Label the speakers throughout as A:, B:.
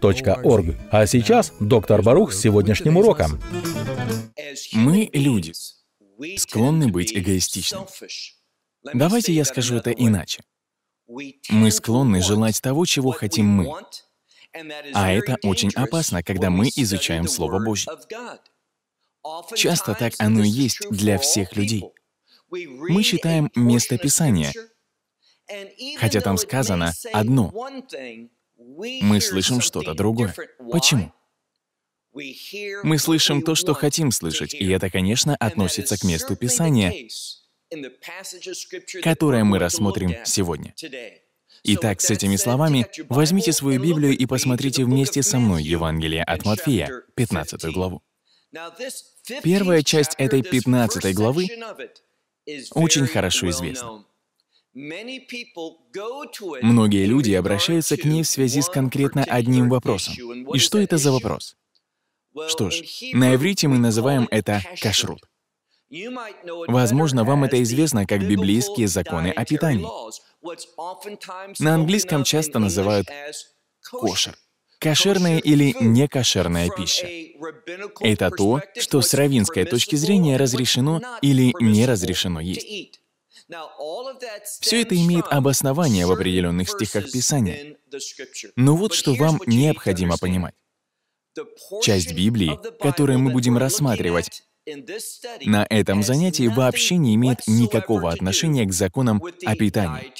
A: .орг. А сейчас доктор Барух с сегодняшним уроком.
B: Мы люди, склонны быть эгоистичными. Давайте я скажу это иначе. Мы склонны желать того, чего хотим мы. А это очень опасно, когда мы изучаем Слово Божье. Часто так оно и есть для всех людей. Мы читаем место Писания, хотя там сказано одно, мы слышим что-то другое. Почему?
C: Мы
B: слышим то, что хотим слышать, и это, конечно, относится к месту Писания, которое мы рассмотрим сегодня. Итак, с этими словами возьмите свою Библию и посмотрите вместе со мной Евангелие от Матфея, 15 главу. Первая часть этой 15 главы очень хорошо известна. Многие люди обращаются к ней в связи с конкретно одним вопросом. И что это за вопрос? Что ж, на иврите мы называем это кашрут. Возможно, вам это известно как библейские законы о питании.
C: На английском часто называют
B: кошер. Кошерная или некошерная пища. Это то, что с равинской точки зрения разрешено или не разрешено есть. Все это имеет обоснование в определенных стихах Писания. Но ну вот что вам необходимо понимать. Часть Библии, которую мы будем рассматривать, на этом занятии вообще не имеет никакого отношения к законам о питании,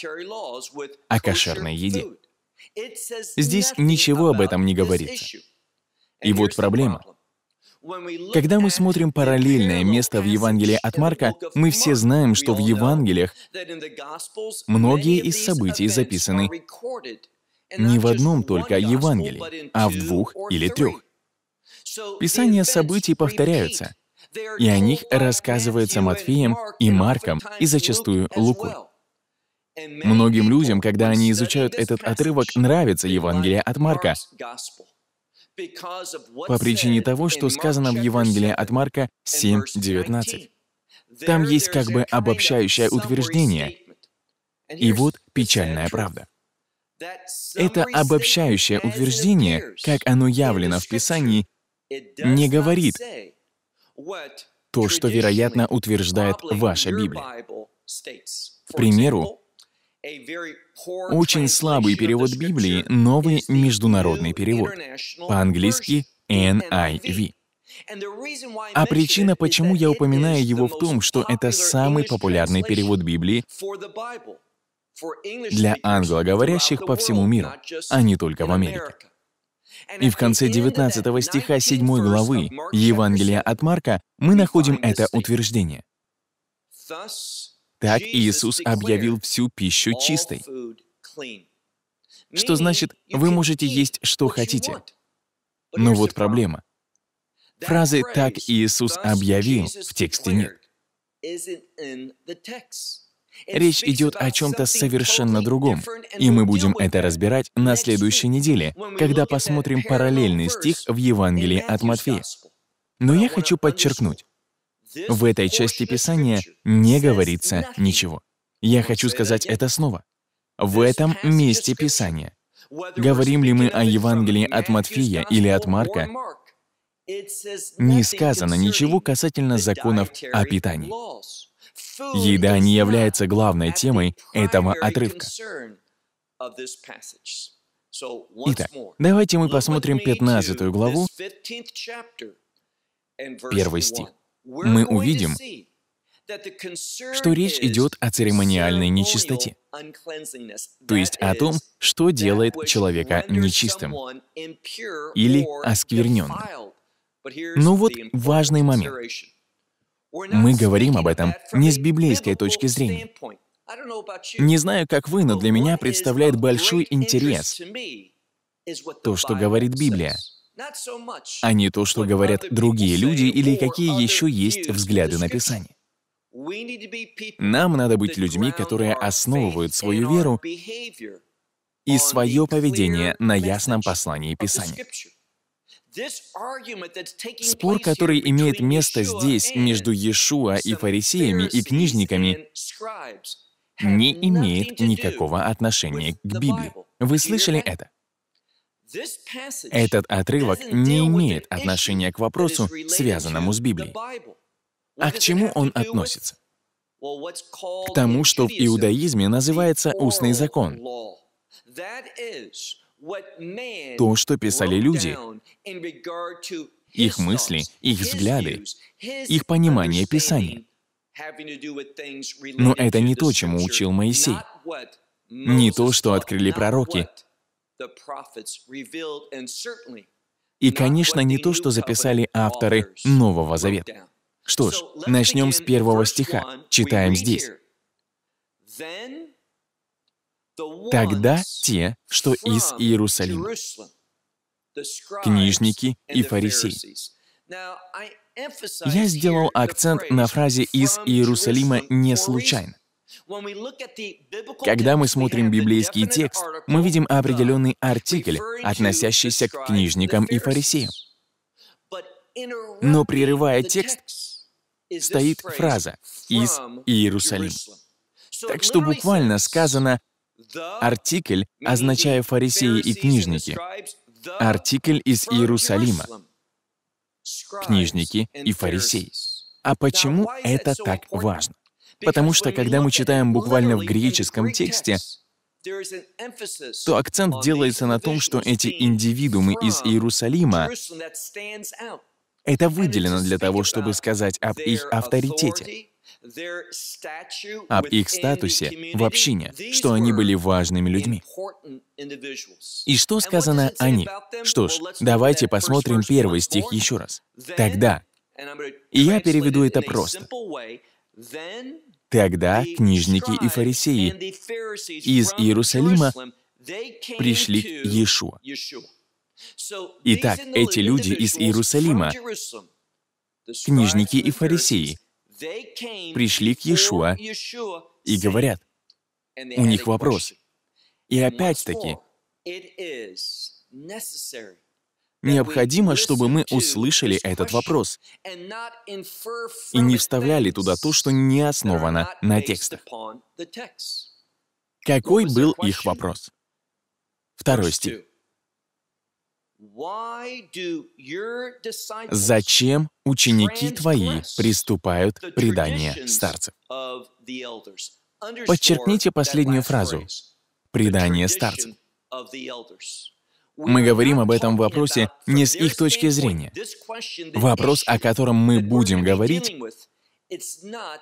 B: о кошерной еде.
C: Здесь ничего
B: об этом не говорится. И вот проблема — когда мы смотрим параллельное место в Евангелии от Марка, мы все знаем, что в Евангелиях многие из событий записаны не в одном только Евангелии, а в двух или трех. Писания событий повторяются, и о них рассказывается Матфеем и Марком, и зачастую Лукой. Многим людям, когда они изучают этот отрывок, нравится Евангелие от Марка,
C: по причине того, что
B: сказано в Евангелии от Марка 7.19. Там есть как бы обобщающее утверждение. И вот печальная правда. Это обобщающее утверждение, как оно явлено в Писании,
C: не говорит
B: то, что, вероятно, утверждает ваша Библия. К примеру, очень слабый перевод Библии, новый международный перевод, по-английски NIV. А, а причина, почему я упоминаю его в том, что это самый популярный перевод Библии для англоговорящих по всему миру, а не только в Америке. И в конце 19 стиха 7 главы Евангелия от Марка мы находим это утверждение. Так Иисус объявил всю пищу чистой. Что значит, вы можете есть, что хотите. Но ну вот проблема. Фразы «так Иисус объявил» в тексте нет. Речь идет о чем-то совершенно другом, и мы будем это разбирать на следующей неделе, когда посмотрим параллельный стих в Евангелии от Матфея. Но я хочу подчеркнуть, в этой части Писания не говорится ничего. Я хочу сказать это снова. В этом месте Писания. Говорим ли мы о Евангелии от Матфея или от Марка, не сказано ничего касательно законов о питании. Еда не является главной темой этого отрывка.
C: Итак, давайте мы посмотрим 15 главу,
B: первый стих мы увидим, что речь идет о церемониальной нечистоте, то есть о том, что делает человека нечистым или оскверненным. Но ну вот важный момент. Мы говорим об этом не с библейской точки зрения. Не знаю, как вы, но для меня представляет большой интерес то, что говорит Библия а не то, что говорят другие люди или какие еще есть взгляды на Писание. Нам надо быть людьми, которые основывают свою веру
A: и
B: свое поведение на ясном послании Писания.
C: Спор, который имеет место здесь
B: между Иешуа и фарисеями и книжниками, не имеет никакого отношения к Библии. Вы слышали это? Этот отрывок не имеет отношения к вопросу, связанному с Библией. А к чему он относится? К тому, что в иудаизме называется устный закон. То, что писали люди, их мысли, их взгляды, их понимание Писания.
C: Но это не то,
B: чему учил Моисей,
C: не то, что открыли пророки,
B: и, конечно, не то, что записали авторы Нового Завета. Что ж, начнем с первого стиха. Читаем здесь. Тогда те, что из Иерусалима,
C: книжники и фарисеи. Я сделал
B: акцент на фразе «из Иерусалима» не случайно. Когда мы смотрим библейский текст, мы видим определенный артикль, относящийся к книжникам и фарисеям. Но прерывая текст, стоит фраза «из Иерусалима». Так что буквально сказано артикль, означая фарисеи и книжники, артикль из Иерусалима, книжники и фарисеи. А почему это так важно? Потому что, когда мы читаем буквально в греческом тексте,
C: то акцент делается на том, что эти индивидуумы из Иерусалима
B: это выделено для того, чтобы сказать об их авторитете, об их статусе в общине, что они были важными людьми. И что сказано о них? Что ж, давайте посмотрим первый стих еще раз. «Тогда». И я переведу это просто. Тогда книжники и фарисеи из Иерусалима пришли к Иешуа.
C: Итак, эти люди из Иерусалима,
B: книжники и фарисеи,
C: пришли к Иешуа и
B: говорят, у них вопрос. И опять-таки, Необходимо, чтобы мы услышали этот вопрос и не вставляли туда то, что не основано на текстах. Какой был их вопрос? Второй стих. Зачем ученики твои приступают к преданию старцев?
C: Подчеркните последнюю фразу
B: «предание старцев». Мы говорим об этом вопросе не с их точки зрения. Вопрос, о котором мы будем говорить,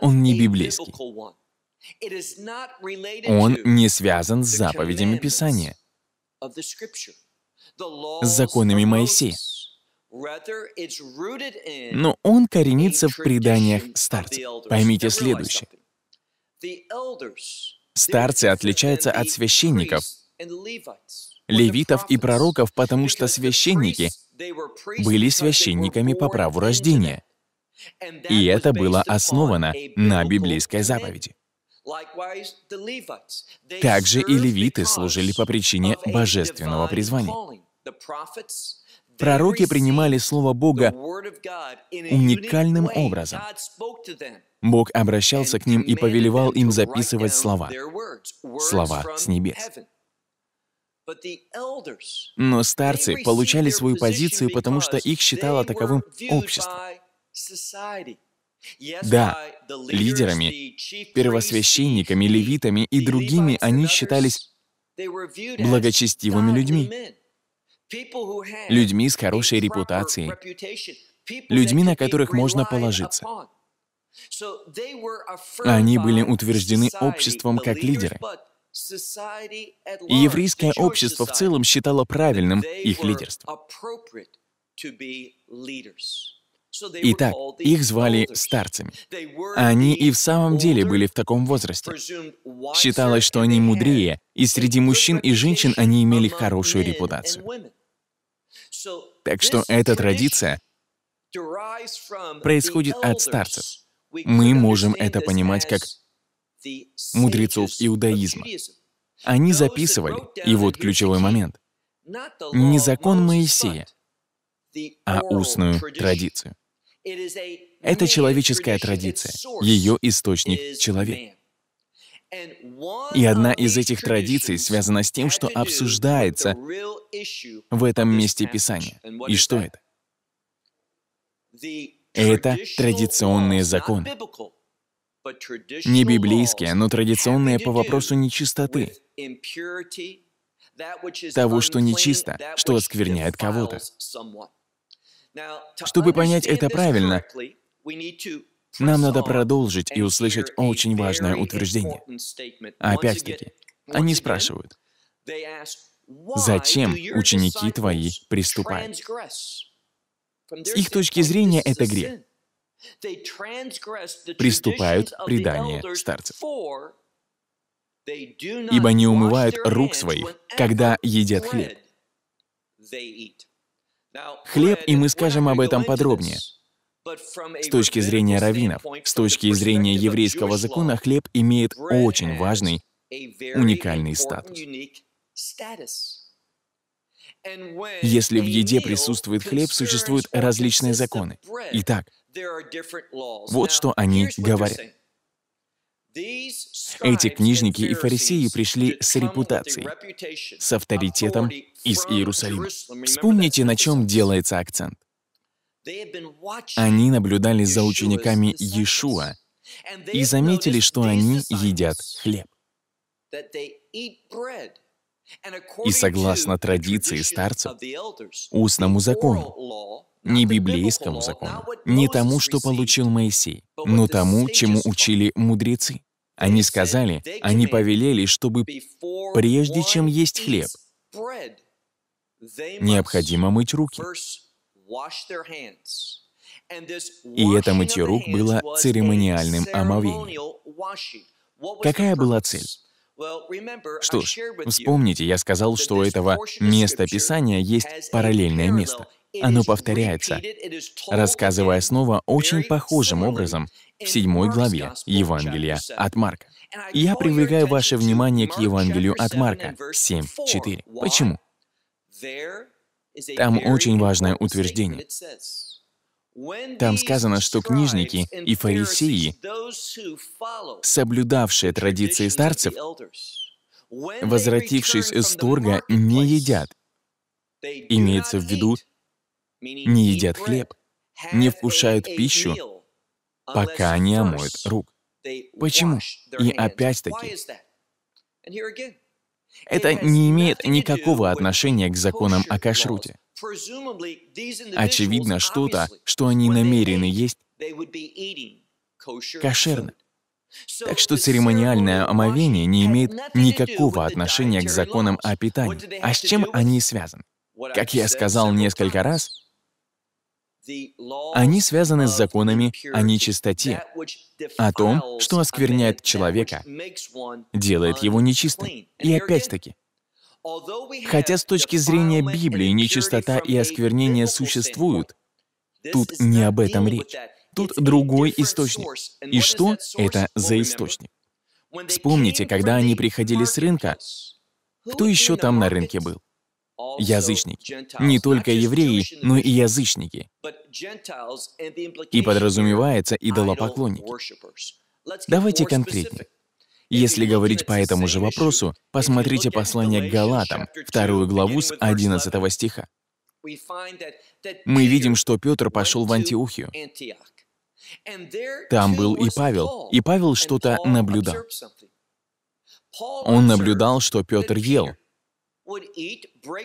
C: он не библейский. Он
B: не связан с заповедями Писания,
C: с
B: законами Моисея. Но он коренится в преданиях старцев. Поймите следующее. Старцы отличаются от священников левитов и пророков, потому что священники были священниками по праву рождения. И это было основано на библейской заповеди. Также и левиты служили по причине божественного призвания. Пророки принимали Слово Бога уникальным образом. Бог обращался к ним и повелевал им записывать слова. Слова с небес. Но старцы получали свою позицию, потому что их считало таковым общество. Да, лидерами, первосвященниками, левитами и другими они считались благочестивыми людьми, людьми с хорошей репутацией, людьми, на которых можно положиться. Они были утверждены обществом как лидеры, и еврейское общество в целом считало правильным их лидерство.
C: Итак, их
B: звали старцами. Они и в самом деле были в таком возрасте. Считалось, что они мудрее, и среди мужчин и женщин они имели хорошую репутацию. Так что эта традиция происходит от старцев. Мы можем это понимать как мудрецов иудаизма. Они записывали, и вот ключевой момент, не закон Моисея, а устную традицию. Это человеческая традиция, ее источник — человек. И одна из этих традиций связана с тем, что обсуждается в этом месте Писания. И что это? Это традиционные законы не библейские, но традиционные по вопросу нечистоты,
C: того, что нечисто, что оскверняет кого-то. Чтобы понять это правильно,
B: нам надо продолжить и услышать очень важное утверждение. Опять-таки, они спрашивают, «Зачем ученики твои приступают?»
C: С их точки зрения это грех
B: приступают к преданию старцев. Ибо не умывают рук своих, когда едят хлеб. Хлеб, и мы скажем об этом подробнее. С точки зрения раввинов, с точки зрения еврейского закона, хлеб имеет очень важный, уникальный статус. Если в еде присутствует хлеб, существуют различные законы. Итак, вот что они говорят. Эти книжники и фарисеи пришли с репутацией, с авторитетом из Иерусалима. Вспомните, на чем делается акцент. Они наблюдали за учениками Иешуа и заметили, что они едят хлеб. И согласно традиции старцев, устному закону, не библейскому закону, не тому, что получил Моисей, но тому, чему учили мудрецы. Они сказали, они повелели, чтобы прежде чем есть хлеб, необходимо мыть руки. И это мытье рук было церемониальным омовением. Какая была цель? Что ж, вспомните, я сказал, что у этого места Писания есть параллельное место. Оно повторяется, рассказывая снова очень похожим образом в седьмой главе Евангелия от Марка. Я привлекаю ваше внимание к Евангелию от Марка 7.4. Почему?
C: Там очень важное утверждение.
B: Там сказано, что книжники и фарисеи, соблюдавшие традиции старцев, возвратившись из торга, не едят. Имеется в виду, не едят хлеб, не вкушают пищу, пока не омоют рук. Почему? И опять-таки, это не имеет никакого отношения к законам о кашруте. Очевидно, что-то, что они намерены есть, кошерно. Так что церемониальное омовение не имеет никакого отношения к законам о питании. А с чем они связаны?
C: Как я сказал
B: несколько раз, они связаны с законами о нечистоте, о том, что оскверняет человека, делает его нечистым. И опять-таки, хотя с точки зрения Библии нечистота и осквернение существуют, тут не об этом речь. Тут другой источник. И что это за источник? Вспомните, когда они приходили с рынка, кто еще там на рынке был? язычники. Не только евреи, но и язычники. И подразумевается идолопоклонники. Давайте конкретнее. Если говорить по этому же вопросу, посмотрите послание к Галатам, вторую главу с 11 стиха. Мы видим, что Петр пошел в Антиохию. Там был и Павел, и Павел что-то наблюдал. Он наблюдал, что Петр ел,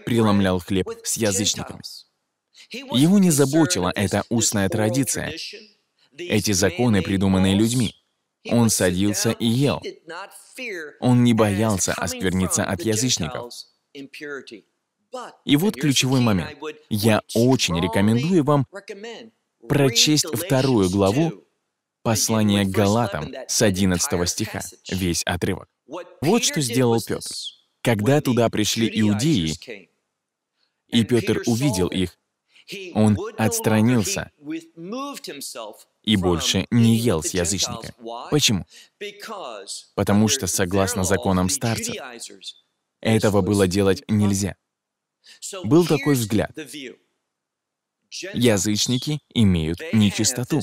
B: преломлял хлеб с язычниками. Его не заботила эта устная традиция, эти законы, придуманные людьми. Он садился и ел. Он не боялся оскверниться от язычников. И вот ключевой момент. Я очень рекомендую вам прочесть вторую главу послания Галатам с 11 стиха, весь отрывок. Вот что сделал Петр. Когда туда пришли иудеи, и Петр увидел их, он отстранился и больше не ел с язычника. Почему? Потому что, согласно законам старцев, этого было делать нельзя.
C: Был такой взгляд.
B: Язычники имеют нечистоту.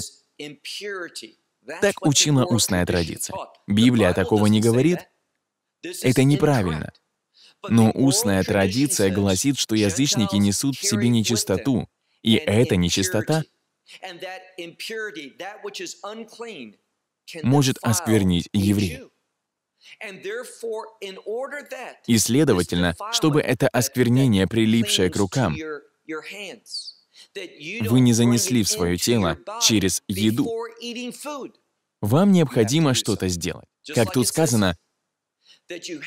C: Так учила
B: устная традиция. Библия такого не говорит. Это неправильно. Но устная традиция гласит, что язычники несут в себе нечистоту, и эта нечистота может осквернить еврея. И, следовательно, чтобы это осквернение, прилипшее к рукам, вы не занесли в свое тело через еду, вам необходимо что-то сделать. Как тут сказано,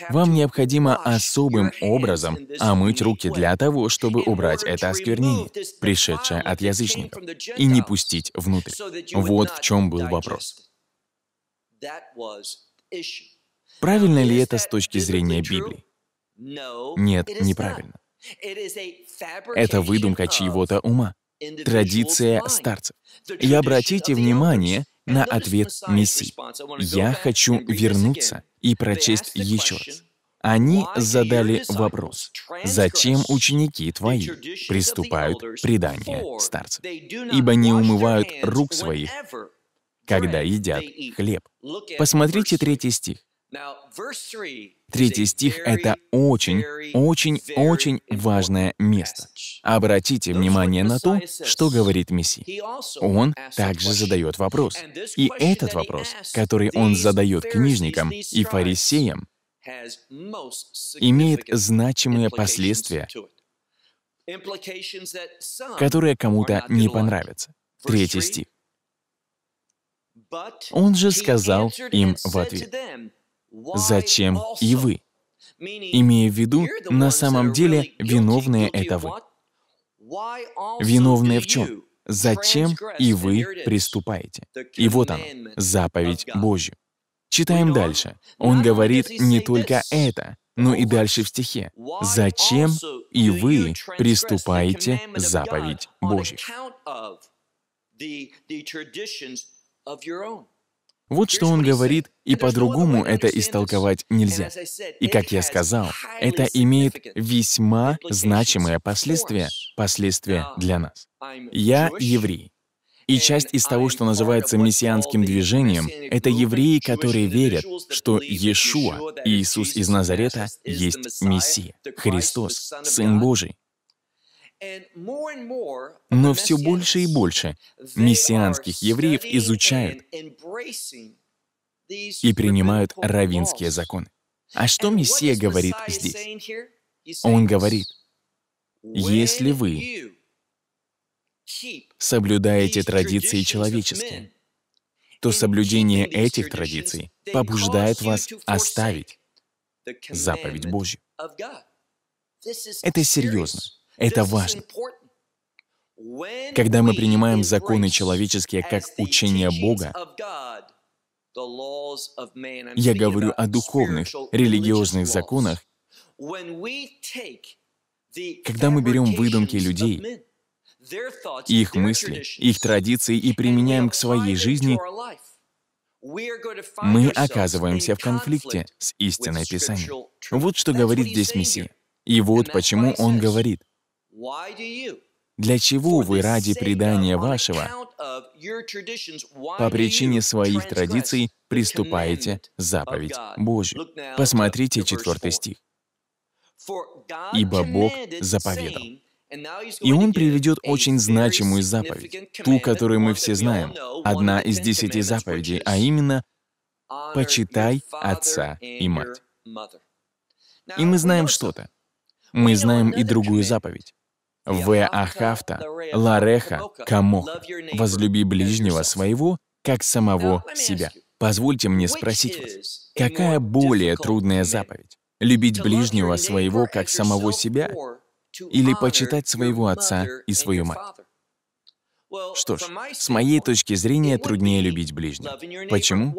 B: вам необходимо особым образом омыть руки для того, чтобы убрать это осквернение, пришедшее от язычников, и не пустить внутрь. Вот в чем был вопрос. Правильно ли это с точки зрения Библии?
C: Нет, неправильно.
B: Это выдумка чьего-то ума, традиция старцев. И обратите внимание, на ответ Мессии. Я хочу вернуться и прочесть еще раз. Они задали вопрос, зачем ученики твои приступают к преданию старцев, ибо не умывают рук своих, когда едят хлеб. Посмотрите третий стих. Третий стих — это очень, очень, очень важное место. Обратите внимание на то, что говорит Мессия. Он также задает вопрос. И этот вопрос, который он задает книжникам и фарисеям,
C: имеет значимые последствия, которые
B: кому-то не понравятся. Третий стих. Он же сказал им в ответ, Зачем и вы? Имея в виду, на самом деле, виновные это вы. Виновные в чем? Зачем и вы приступаете? И вот она, заповедь Божью. Читаем дальше. Он говорит не только это, но и дальше в стихе. «Зачем и вы приступаете заповедь Божью?» Вот что он говорит, и по-другому это истолковать нельзя. И, как я сказал, это имеет весьма значимые последствия, последствия для нас. Я еврей. И часть из того, что называется мессианским движением, это евреи, которые верят, что Иешуа, Иисус из Назарета, есть Мессия, Христос, Сын Божий, но все больше и больше мессианских евреев изучают и принимают равинские законы. А что Мессия говорит здесь? Он говорит, если вы соблюдаете традиции человеческие, то соблюдение этих традиций побуждает вас оставить заповедь Божью. Это серьезно. Это важно. Когда мы принимаем законы человеческие как учение Бога, я говорю о духовных, религиозных законах, когда мы берем выдумки людей, их мысли, их традиции и применяем к своей жизни, мы оказываемся в конфликте с истиной Писания. Вот что говорит здесь Мессия. И вот почему он говорит — для чего вы ради предания uh, вашего по причине своих традиций приступаете заповедь Божью? Посмотрите 4 стих. «Ибо Бог заповедал». И он приведет очень значимую заповедь, ту, которую мы все знаем, одна из десяти заповедей, а именно «Почитай отца и мать». И мы знаем что-то. Мы знаем и другую заповедь. В. Лареха, Камоха. Возлюби ближнего своего, как самого себя. Позвольте мне спросить вас, какая более трудная заповедь? Любить ближнего своего, как самого себя? Или почитать своего отца и свою мать? Что ж, с моей точки зрения, труднее любить ближнего. Почему?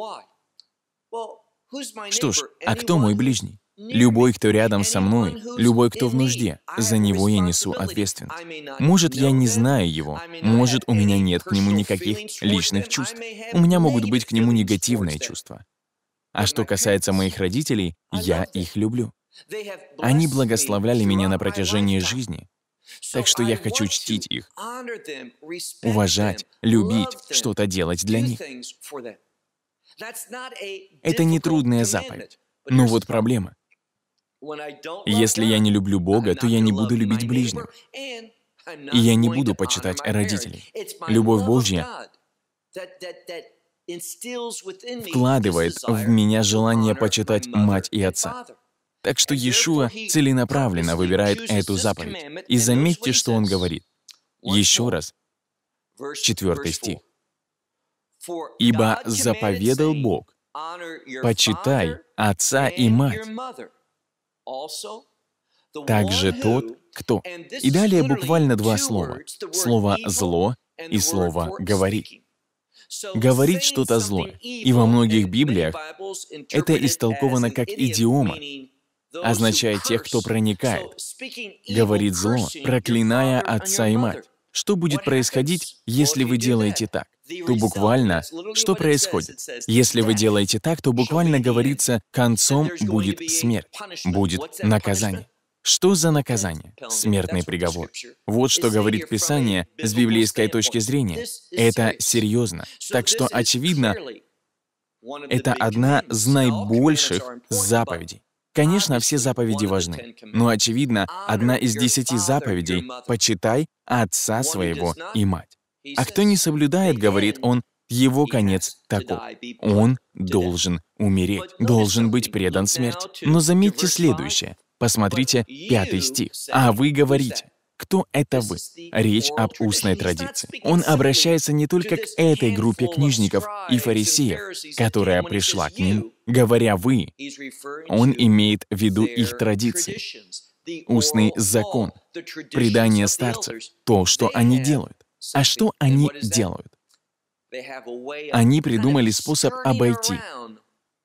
C: Что ж, а
B: кто мой ближний? Любой, кто рядом со мной, любой, кто в нужде, за него я несу ответственность. Может, я не знаю его, может, у меня нет к нему никаких личных чувств, у меня могут быть к нему негативные чувства. А что касается моих родителей, я их люблю. Они благословляли меня на протяжении жизни, так что я хочу чтить их, уважать, любить, что-то делать для них. Это не трудная заповедь. Но вот проблема. Если я не люблю Бога, то я не буду любить ближних. И я не буду почитать родителей. Любовь Божья вкладывает в меня желание почитать мать и отца. Так что Иешуа целенаправленно выбирает эту заповедь. И заметьте, что он говорит. Еще раз, четвертый стих. «Ибо заповедал Бог, почитай отца и мать, также тот, кто. И далее буквально два слова. Слово «зло» и слово «говорить». Говорить что-то злое. И во многих Библиях это истолковано как идиома, означая тех, кто проникает, говорит зло, проклиная отца и мать. Что будет происходить, если вы делаете так? То буквально, что происходит? Если вы делаете так, то буквально говорится, концом будет смерть, будет наказание. Что за наказание? Смертный приговор. Вот что говорит Писание с библейской точки зрения. Это серьезно. Так что, очевидно, это одна из наибольших заповедей. Конечно, все заповеди важны, но, очевидно, одна из десяти заповедей — «Почитай отца своего и мать». А кто не соблюдает, говорит он, его конец такой: Он должен умереть, должен быть предан смерти. Но заметьте следующее. Посмотрите пятый стих. «А вы говорите». Кто это вы? Речь об устной традиции. Он обращается не только к этой группе книжников и фарисеев, которая пришла к ним, говоря «вы». Он имеет в виду их традиции, устный закон, предание старцев, то, что они делают. А что они делают? Они придумали способ обойти,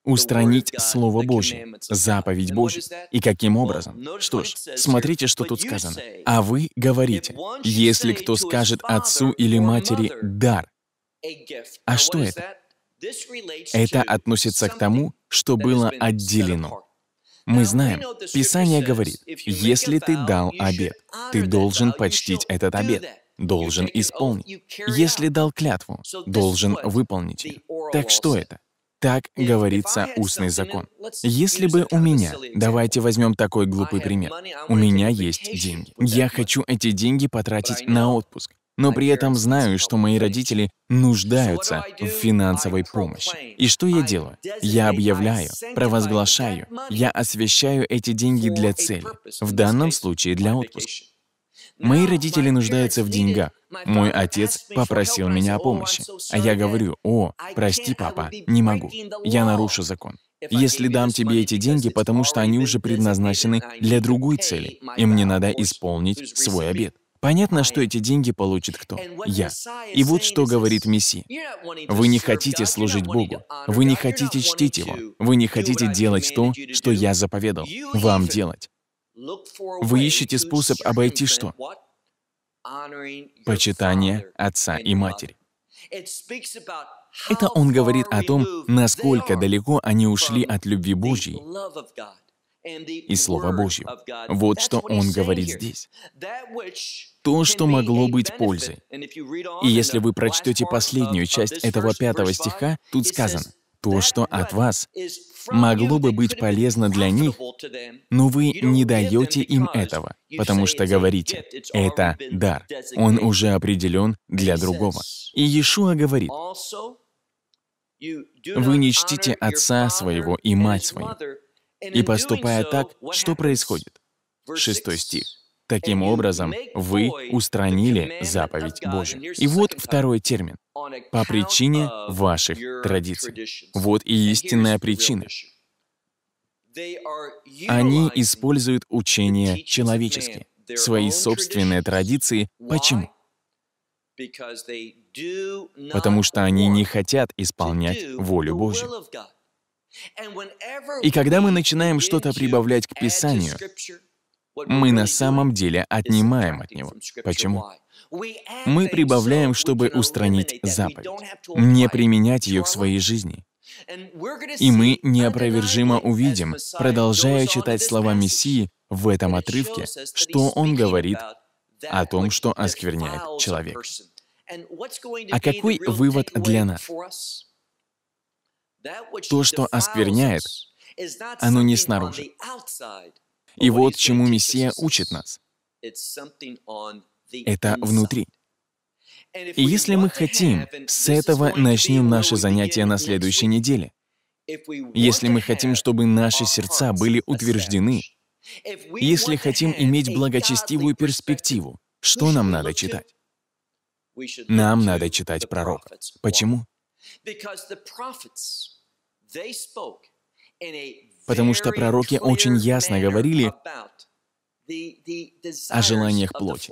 B: устранить Слово Божье, заповедь Божью. И каким образом? Что ж, смотрите, что тут сказано. «А вы говорите, если кто скажет отцу или матери «дар», а что это? Это относится к тому, что было отделено. Мы знаем, Писание говорит, если ты дал обед, ты должен почтить этот обед, должен исполнить. Если дал клятву, должен выполнить ее. Так что это? Так говорится устный закон. Если бы у меня, давайте возьмем такой глупый пример, у меня есть деньги. Я хочу эти деньги потратить на отпуск, но при этом знаю, что мои родители нуждаются в финансовой помощи. И что я делаю? Я объявляю, провозглашаю, я освещаю эти деньги для цели, в данном случае для отпуска. Мои родители нуждаются в деньгах. Мой отец попросил меня о помощи. А я говорю, о, прости, папа, не могу. Я нарушу закон. Если дам тебе эти деньги, потому что они уже предназначены для другой цели, и мне надо исполнить свой обед. Понятно, что эти деньги получит кто? Я. И вот что говорит Мессия. Вы не хотите служить Богу. Вы не хотите чтить Его. Вы не хотите делать то, что я заповедал вам делать. Вы ищете способ обойти что? Почитание отца и матери. Это он говорит о том, насколько далеко они ушли от любви Божьей и Слова Божьего. Вот что он говорит здесь. То, что могло быть пользой. И если вы прочтете последнюю часть этого пятого стиха, тут сказано, то, что от вас могло бы быть полезно для них, но вы не даете им этого, потому что говорите, это дар, он уже определен для другого. И Иешуа говорит, вы не чтите отца своего и мать свою. И поступая так, что происходит? Шестой стих. Таким образом, вы устранили заповедь Божью. И вот второй термин. По причине ваших традиций. Вот и истинная причина. Они используют учения человеческие, свои собственные традиции. Почему? Потому что они не хотят исполнять волю Божью. И когда мы начинаем что-то прибавлять к Писанию, мы на самом деле отнимаем от него. Почему? Мы прибавляем, чтобы устранить заповедь, не применять ее к своей жизни. И мы неопровержимо увидим, продолжая читать слова Мессии в этом отрывке, что он говорит о том, что оскверняет человек. А какой вывод для нас?
C: То, что оскверняет, оно не снаружи.
B: И вот чему Мессия учит нас.
C: Это
B: внутри. И если мы хотим, с этого начнем наше занятие на следующей неделе. Если мы хотим, чтобы наши сердца были утверждены, если хотим иметь благочестивую перспективу, что нам надо читать? Нам надо читать пророков. Почему? потому что пророки очень ясно говорили о желаниях плоти.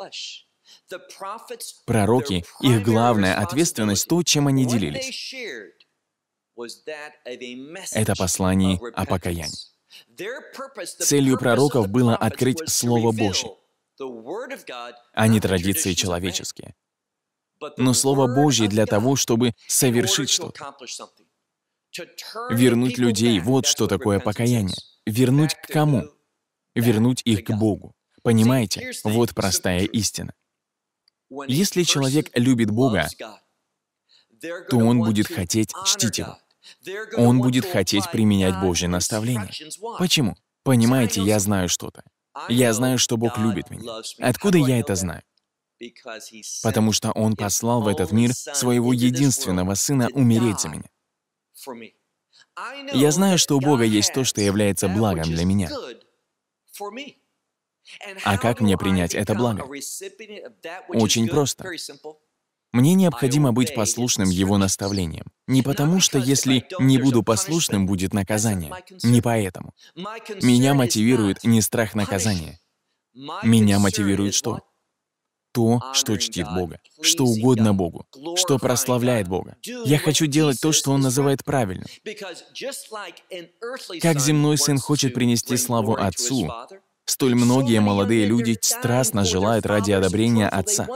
B: Пророки, их главная ответственность — то, чем они делились. Это послание о покаянии. Целью пророков было открыть Слово Божье, а не традиции человеческие. Но Слово Божье для того, чтобы совершить что-то. Вернуть людей — вот что такое покаяние. Вернуть к кому? Вернуть их к Богу. Понимаете? Вот простая истина. Если человек любит Бога, то он будет хотеть чтить его. Он будет хотеть применять Божье наставление. Почему? Понимаете, я знаю что-то. Я знаю, что Бог любит меня. Откуда я это знаю? Потому что Он послал в этот мир своего единственного Сына умереть за меня. Я знаю, что у Бога есть то, что является благом для меня. А как мне принять это благо? Очень просто. Мне необходимо быть послушным его наставлениям. Не потому, что если не буду послушным, будет наказание. Не поэтому.
C: Меня
B: мотивирует не страх наказания. Меня мотивирует что? то, а что чтит Бога, что угодно Богу, что прославляет Бога. Я хочу делать то, что Он называет правильным. Как земной сын хочет принести славу Отцу, столь многие молодые люди страстно желают ради одобрения Отца.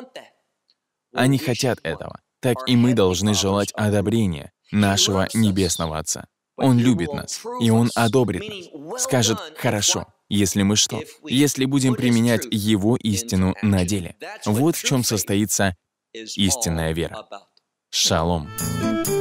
B: Они хотят этого. Так и мы должны желать одобрения нашего Небесного Отца. Он любит нас, и Он одобрит нас. Скажет «хорошо». Если мы что? Если будем применять Его истину на деле.
A: Вот в чем состоится истинная вера. Шалом. Шалом.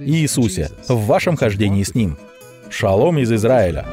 A: Иисусе в вашем хождении с Ним. Шалом из Израиля!